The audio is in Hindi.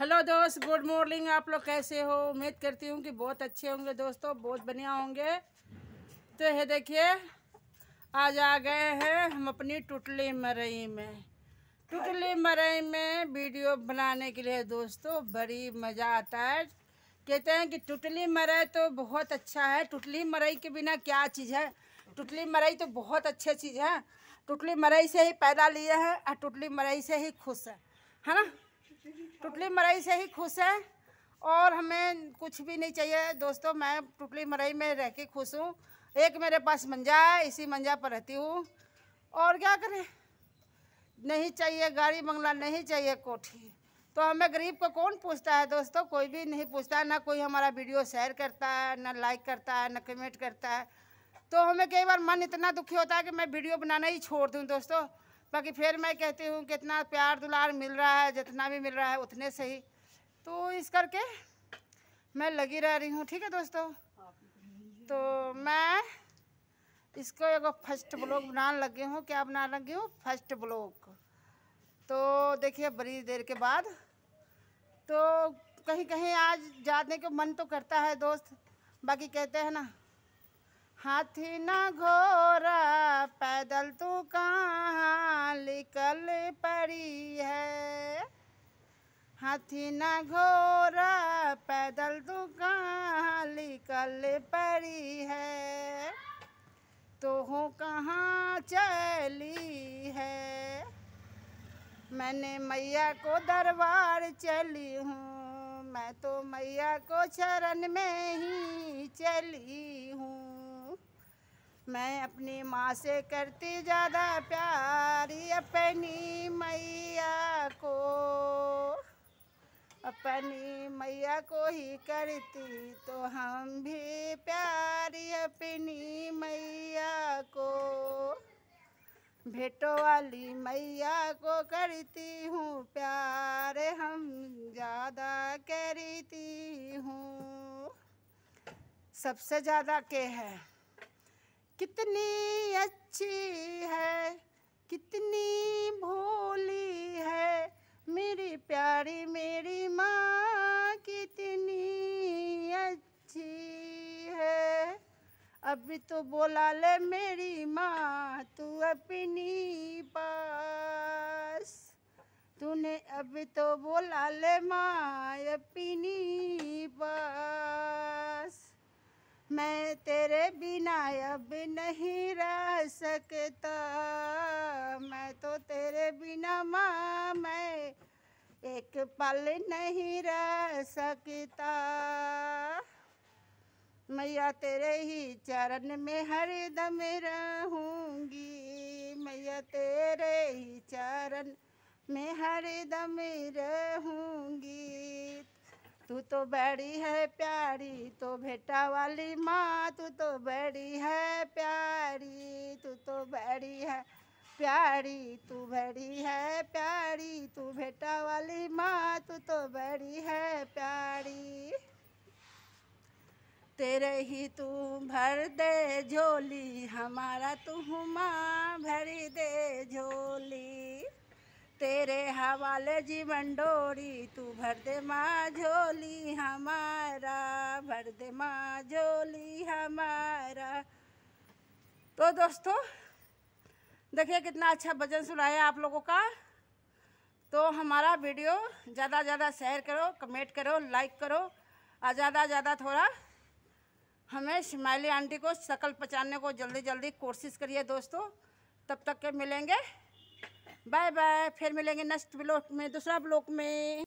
हेलो दोस्त गुड मॉर्निंग आप लोग कैसे हो उम्मीद करती हूँ कि बहुत अच्छे होंगे दोस्तों बहुत बढ़िया होंगे तो ये देखिए आज आ गए हैं हम अपनी टुटली मरई में टुटली मरई में वीडियो बनाने के लिए दोस्तों बड़ी मज़ा आता है कहते हैं कि टुटली मरई तो बहुत अच्छा है टुटली मरई के बिना क्या चीज़ है टुटली मरई तो बहुत अच्छी चीज़ है टुटली मरई से ही पैदा लिए हैं और टुटली मरई से ही खुश है है ना टुटली मरई से ही खुश है और हमें कुछ भी नहीं चाहिए दोस्तों मैं टुटली मरई में रह के खुश हूँ एक मेरे पास मंजा है इसी मंजा पर रहती हूँ और क्या करें नहीं चाहिए गाड़ी बंगला नहीं चाहिए कोठी तो हमें गरीब को कौन पूछता है दोस्तों कोई भी नहीं पूछता है ना कोई हमारा वीडियो शेयर करता है ना लाइक करता है ना कमेंट करता है तो हमें कई बार मन इतना दुखी होता है कि मैं वीडियो बनाना ही छोड़ दूँ दोस्तों बाकी फिर मैं कहती हूँ कितना प्यार दुलार मिल रहा है जितना भी मिल रहा है उतने से ही तो इस करके मैं लगी रह रही हूँ ठीक है दोस्तों तो मैं इसको एगो फर्स्ट ब्लॉग बनाने लगी हूँ क्या बनाने लगी हूँ फर्स्ट ब्लॉग तो देखिए बड़ी देर के बाद तो कहीं कहीं आज जाने का मन तो करता है दोस्त बाकी कहते हैं ना हाथी न घोरा पैदल तू कहाँ निकल पड़ी है हाथी न घोरा पैदल तू कहाँ निकल पड़ी है तो हो कहाँ चली है मैंने मैया को दरबार चली हूँ मैं तो मैया को शरण में ही चली हूँ मैं अपनी माँ से करती ज़्यादा प्यारी अपनी मैया को अपनी मैया को ही करती तो हम भी प्यारी अपनी मैया को भेटो वाली मैया को करती हूँ प्यार हम ज़्यादा करती हूँ सबसे ज़्यादा के है कितनी अच्छी है कितनी भोली है मेरी प्यारी मेरी माँ कितनी अच्छी है अभी तो बोला ले मेरी माँ तू अपनी पास तूने अभी तो बोला ले माँ अपनी पास मैं तेरे भी सकता मैं तो तेरे बिना माँ मैं एक पल नहीं रह सकता मैया तेरे ही चरण में हर दम रहूँगी मैया तेरे ही चरण में हर दम रहूँगी तू तो बड़ी है प्यारी तो बेटा वाली माँ तू तो बड़ी है प्यारी तू तो बड़ी है प्यारी तू बड़ी है प्यारी तू बेटा वाली माँ तू तो बड़ी है प्यारी तेरे ही तू भर दे झोली हमारा तू माँ भरी दे झोली तेरे हवाले जीवन डोरी तू भर दे माँ झोली हमारा भर दे माँ झोली हमारा तो दोस्तों देखिए कितना अच्छा भजन सुनाया आप लोगों का तो हमारा वीडियो ज़्यादा ज़्यादा शेयर करो कमेंट करो लाइक करो और ज़्यादा ज़्यादा थोड़ा हमें शिमाली आंटी को शकल पहचानने को जल्दी जल्दी कोशिश करिए दोस्तों तब तक के मिलेंगे बाय बाय फिर मिलेंगे नेक्स्ट ब्लॉक में दूसरा ब्लॉक में